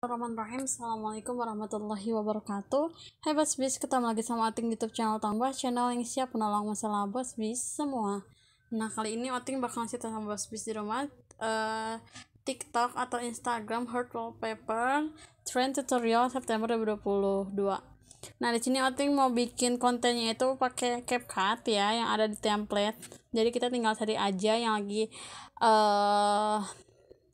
Bismillahirrahmanirrahim Assalamualaikum warahmatullahi wabarakatuh Hai Bos Bis, ketemu lagi sama Oting YouTube channel Tambah Channel yang siap menolong masalah Bos Bis semua Nah kali ini Oting bakal cerita sama Bos Bis di rumah uh, TikTok atau Instagram Heart Wallpaper Trend Tutorial September 2022 Nah di sini Oting mau bikin kontennya itu pakai CapCut ya yang ada di template Jadi kita tinggal cari aja yang lagi uh,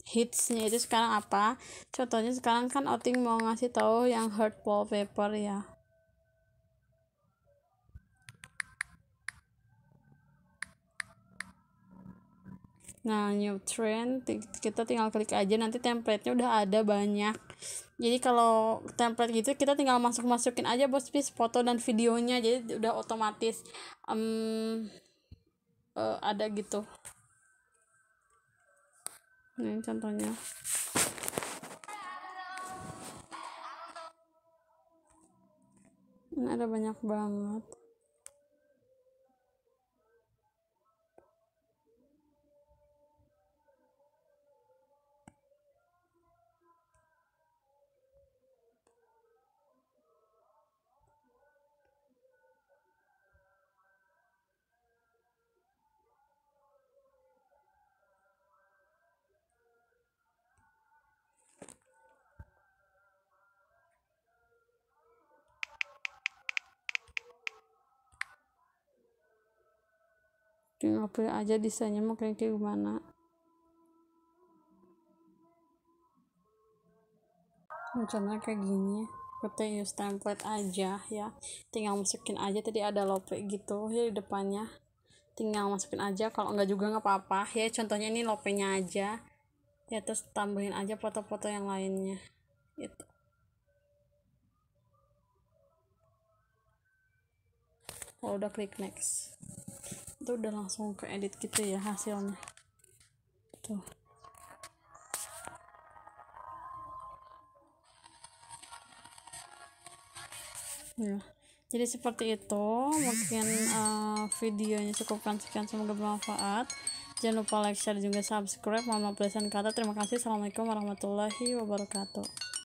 hitsnya itu sekarang apa contohnya sekarang kan outing mau ngasih tahu yang hard wallpaper ya Nah, new trend kita tinggal klik aja nanti template-nya udah ada banyak. Jadi kalau template gitu kita tinggal masuk-masukin aja bos please foto dan videonya jadi udah otomatis um, uh, ada gitu ini contohnya ini ada banyak banget tinggal ngapain aja desainnya mau kayak kayak gimana contohnya kayak gini kita use template aja ya tinggal masukin aja tadi ada lope gitu ya di depannya tinggal masukin aja kalau enggak juga nggak apa-apa ya contohnya ini lopenya aja ya terus tambahin aja foto-foto yang lainnya gitu kalau oh, udah klik next itu udah langsung ke edit gitu ya hasilnya tuh ya jadi seperti itu mungkin uh, videonya cukupkan sekian semoga bermanfaat jangan lupa like share juga subscribe mama pelajaran kata terima kasih assalamualaikum warahmatullahi wabarakatuh